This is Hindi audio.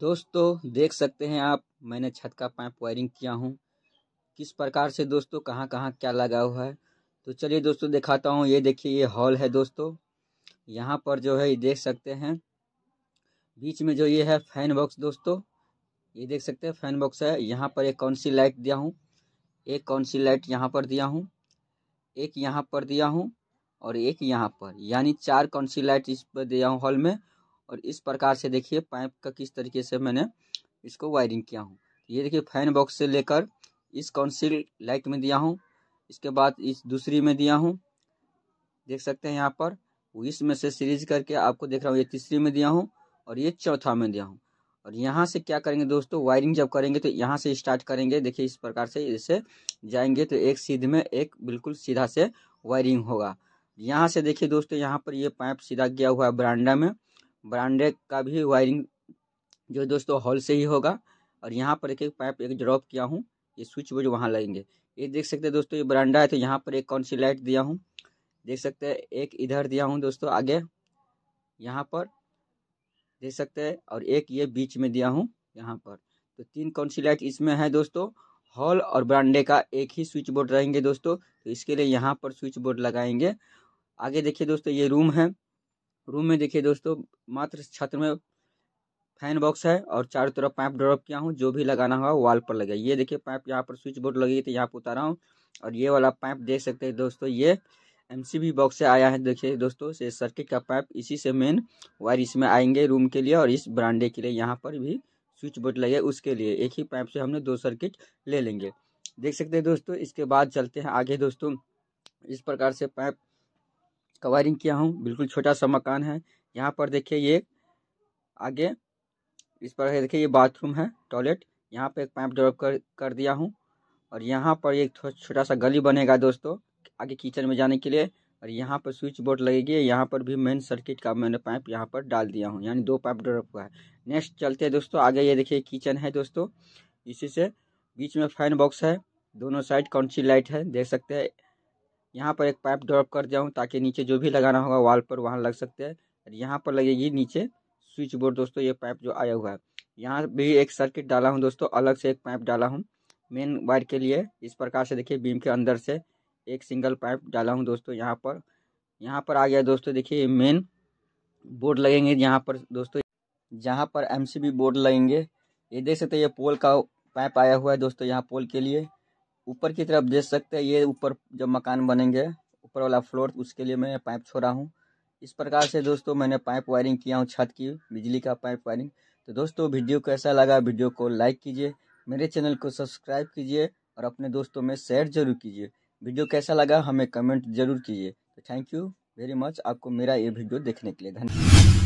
दोस्तों देख सकते हैं आप मैंने छत का पाइप वायरिंग किया हूँ किस प्रकार से दोस्तों कहाँ कहाँ क्या लगा हुआ है तो चलिए दोस्तों दिखाता हूँ ये देखिए ये हॉल है दोस्तों यहाँ पर जो है ये देख सकते हैं बीच में जो ये है फैन बॉक्स दोस्तों ये देख सकते हैं फैन बॉक्स है यहाँ पर एक कौन सी लाइट दिया हूँ एक कौन सी लाइट यहाँ पर दिया हूँ एक यहाँ पर दिया हूँ और एक यहाँ पर यानी चार कौन सी लाइट इस पर दिया हूँ हॉल में और इस प्रकार से देखिए पाइप का किस तरीके से मैंने इसको वायरिंग किया हूँ ये देखिए फैन बॉक्स से लेकर इस काउंसिल लाइट में दिया हूँ इसके बाद इस दूसरी में दिया हूँ देख सकते हैं यहाँ पर इसमें से सीरीज करके आपको देख रहा हूँ ये तीसरी में दिया हूँ और ये चौथा में दिया हूँ और यहाँ से क्या करेंगे दोस्तों वायरिंग जब करेंगे तो यहाँ से स्टार्ट करेंगे देखिए इस प्रकार से इसे जाएंगे तो एक सीध में एक बिल्कुल सीधा से वायरिंग होगा यहाँ से देखिए दोस्तों यहाँ पर ये पाइप सीधा गया हुआ है ब्रांडा में ब्रांडेड का भी वायरिंग जो दोस्तों हॉल से ही होगा और यहाँ पर एक एक पाइप एक ड्रॉप किया हूँ ये स्विच बोर्ड वहाँ लगेंगे ये देख सकते हैं दोस्तों ये बरांडा है तो यहाँ पर एक कौन सी लाइट दिया हूँ देख सकते हैं एक इधर दिया हूँ दोस्तों आगे यहाँ पर देख सकते हैं और एक ये बीच में दिया हूँ यहाँ पर तो तीन कौन सी लाइट इसमें है दोस्तों हॉल और ब्रांडे का एक ही स्विच बोर्ड रहेंगे दोस्तों तो इसके लिए यहाँ पर स्विच बोर्ड लगाएंगे आगे देखिए दोस्तों ये रूम है रूम में देखिए दोस्तों मात्र छत में फैन बॉक्स है और चारों तरफ पाइप ड्रॉप किया हूँ जो भी लगाना होगा वॉल पर लगे ये देखिए पाइप यहाँ पर स्विच बोर्ड लगी थी यहाँ पर उतारा हूँ और ये वाला पाइप देख सकते हैं दोस्तों ये एम बॉक्स से आया है देखिए दोस्तों से सर्किट का पाइप इसी से मेन वायर इसमें आएंगे रूम के लिए और इस ब्रांडे के लिए यहाँ पर भी स्विच बोर्ड लगे उसके लिए एक ही पाइप से हमने दो सर्किट ले लेंगे देख सकते हैं दोस्तों इसके बाद चलते हैं आगे दोस्तों इस प्रकार से पाइप कवरिंग किया हूँ बिल्कुल छोटा सा मकान है यहाँ पर देखिए ये आगे इस पर देखिए ये बाथरूम है टॉयलेट यहाँ पर एक पाइप ड्रॉप कर कर दिया हूँ और यहाँ पर एक छोटा सा गली बनेगा दोस्तों आगे किचन में जाने के लिए और यहाँ पर स्विच बोर्ड लगेगी यहाँ पर भी मेन सर्किट का मैंने पाइप यहाँ पर डाल दिया हूँ यानी दो पाइप ड्रॉप हुआ है नेक्स्ट चलते हैं दोस्तों आगे ये देखिए किचन है दोस्तों इसी से बीच में फैन बॉक्स है दोनों साइड कौन सी लाइट है देख सकते हैं यहाँ पर एक पाइप ड्रॉप कर जाऊँ ताकि नीचे जो भी लगाना होगा वॉल पर वहाँ लग सकते हैं और यहाँ पर लगेगी नीचे स्विच बोर्ड दोस्तों ये पाइप जो आया हुआ है यहाँ भी एक सर्किट डाला हूँ दोस्तों अलग से एक पाइप डाला हूँ मेन वायर के लिए इस प्रकार से देखिए बीम के अंदर से एक सिंगल पाइप डाला हूँ दोस्तों यहाँ पर यहाँ पर आ गया दोस्तों देखिए मेन बोर्ड लगेंगे यहाँ पर दोस्तों जहाँ पर एम बोर्ड लगेंगे ये देख सकते ये पोल का पाइप आया हुआ है दोस्तों यहाँ पोल के लिए ऊपर की तरफ देख सकते हैं ये ऊपर जब मकान बनेंगे ऊपर वाला फ्लोर उसके लिए मैं पाइप छोड़ा हूँ इस प्रकार से दोस्तों मैंने पाइप वायरिंग किया हूँ छत की बिजली का पाइप वायरिंग तो दोस्तों वीडियो कैसा लगा वीडियो को लाइक कीजिए मेरे चैनल को सब्सक्राइब कीजिए और अपने दोस्तों में शेयर जरूर कीजिए वीडियो कैसा लगा हमें कमेंट जरूर कीजिए तो थैंक यू वेरी मच आपको मेरा ये वीडियो देखने के लिए धन्यवाद